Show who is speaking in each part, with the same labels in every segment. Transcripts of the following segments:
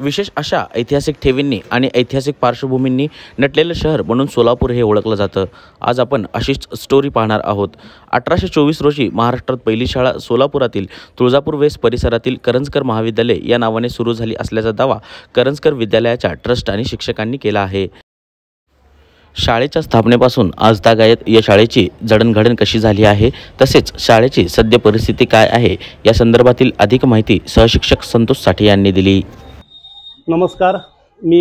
Speaker 1: विशेष अशा ऐतिहासिक ठेवींनी आणि ऐतिहासिक पार्श्वभूमींनी नटलेलं शहर म्हणून सोलापूर हे ओळखलं जातं आज आपण अशीच स्टोरी पाहणार आहोत अठराशे चोवीस रोजी महाराष्ट्रात पहिली शाळा सोलापुरातील तुळजापूर वेस्ट परिसरातील करंजकर महाविद्यालय या नावाने सुरू झाली असल्याचा दावा करंजकर विद्यालयाच्या ट्रस्ट आणि शिक्षकांनी केला आहे शाळेच्या स्थापनेपासून आज तागायत या शाळेची जडणघडण कशी झाली आहे तसेच शाळेची सद्य परिस्थिती काय आहे या संदर्भातील अधिक माहिती सहशिक्षक संतोष साठे यांनी दिली
Speaker 2: नमस्कार मी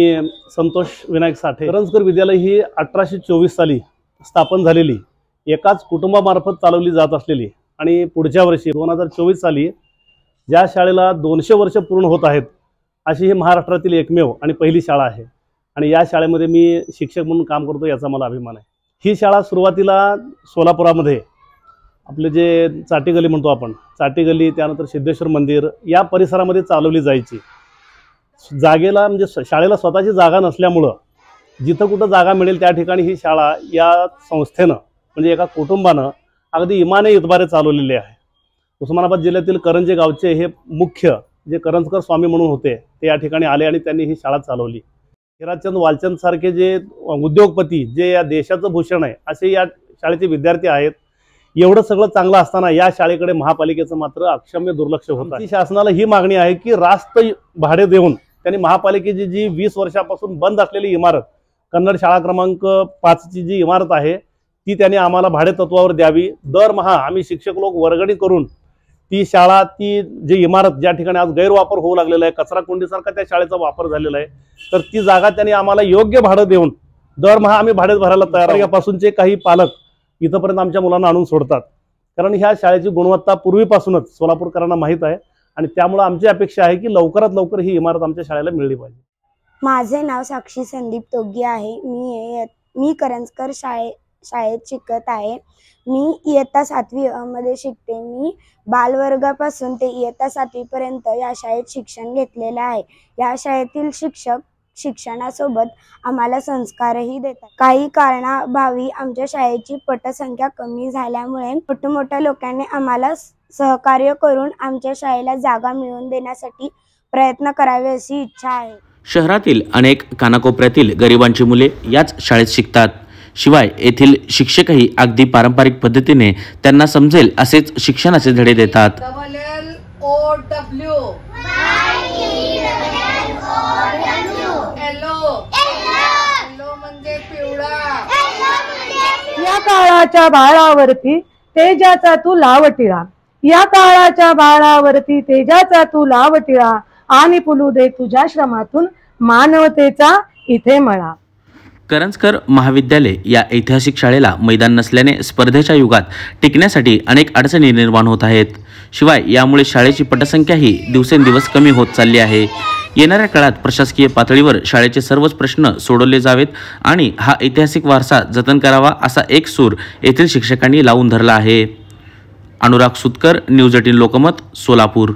Speaker 2: संतोष विनायक साठे करंजकर विद्यालय ही अठराशे चोवीस साली स्थापन झालेली एकाच कुटुंबामार्फत चालवली जात असलेली आणि पुढच्या वर्षी दोन हजार चोवीस साली ज्या शाळेला दोनशे वर्ष पूर्ण होत आहेत अशी ही महाराष्ट्रातील एकमेव आणि पहिली शाळा आहे आणि या शाळेमध्ये मी शिक्षक म्हणून काम करतो याचा मला अभिमान आहे ही शाळा सुरुवातीला सोलापुरामध्ये आपले जे चाटी गली म्हणतो आपण चाटी गली त्यानंतर सिद्धेश्वर मंदिर या परिसरामध्ये चालवली जायची जागेला म्हणजे शाळेला स्वतःची जागा नसल्यामुळं जिथं कुठं जागा मिळेल त्या ठिकाणी ही शाळा या संस्थेनं म्हणजे एका कुटुंबानं अगदी इमाने इतबारे चालवलेली आहे उस्मानाबाद जिल्ह्यातील करंजे गावचे हे मुख्य जे करंजकर स्वामी म्हणून होते ते या ठिकाणी आले आणि त्यांनी ही शाळा चालवली हिराचंद सारखे जे उद्योगपती जे या देशाचं भूषण आहे असे या शाळेचे विद्यार्थी आहेत एवढं सगळं चांगलं असताना या शाळेकडे महापालिकेचं मात्र अक्षम्य दुर्लक्ष होतं शासनाला ही मागणी आहे की रास्त भाडे देऊन त्यांनी महापालिकेची जी वीस वर्षापासून बंद असलेली इमारत कन्नड शाळा क्रमांक पाचची जी इमारत आहे ती त्यांनी आम्हाला भाडे तत्वावर द्यावी दरमहा आम्ही शिक्षक लोक वर्गणी करून ती शाळा ती जी इमारत ज्या ठिकाणी आज गैरवापर होऊ लागलेला आहे कचरा त्या शाळेचा वापर झालेला आहे तर ती जागा त्यांनी आम्हाला योग्य भाडं देऊन दरमहा आम्ही भाडे भरायला तयार यापासूनचे काही पालक इथंपर्यंत आमच्या मुलांना आणून सोडतात कारण ह्या शाळेची गुणवत्ता पूर्वीपासूनच सोलापूरकरांना माहीत आहे आणि त्यामुळे आमची अपेक्षा आहे की लवकरात लवकर ही इमारत आमच्या शाळेला मिळली पाहिजे
Speaker 3: माझे नाव साक्षी संदीप तोगी आहे मी मी करंजकर शाळे शाळेत शिकत आहे मी इयत्ता सातवी मध्ये शिकते मी बालवर्गापासून ते इयत्ता पर्यंत या शाळेत शिक्षण घेतलेलं आहे या शाळेतील शिक्षक शिक्षणासोबत आम्हाला संस्कारही देतात काही कारणाभावी आमच्या शाळेची पटसंख्या कमी झाल्यामुळे मोठमोठ्या लोकांनी आम्हाला सहकार्य करून आमच्या शाळेला जागा मिळवून देण्यासाठी प्रयत्न करावे अशी इच्छा आहे
Speaker 1: शहरातील अनेक कानाकोपऱ्यातील गरिबांची मुले याच शाळेत शिकतात शिवाय येथील शिक्षकही अगदी पारंपरिक पद्धतीने त्यांना समजेल असेच शिक्षणाचे धडे देतात काळाच्या बाळावरती तेजाचा तू लावटिळा या काळाच्या बाळावरती तेजाचा तू लावटिळा आणि पुलू दे तुझ्या श्रमातून
Speaker 3: मानवतेचा इथे मळा
Speaker 1: करंजकर महाविद्यालय या ऐतिहासिक शाळेला मैदान नसल्याने स्पर्धेच्या युगात टिकण्यासाठी अनेक अडचणी निर्माण होत आहेत शिवाय यामुळे शाळेची पटसंख्याही दिवसेंदिवस कमी होत चालली आहे येणाऱ्या काळात प्रशासकीय पातळीवर शाळेचे सर्वच प्रश्न सोडवले जावेत आणि हा ऐतिहासिक वारसा जतन करावा असा एक सूर येथील शिक्षकांनी लावून धरला आहे अनुराग सुतकर न्यूज एटीन लोकमत
Speaker 2: सोलापूर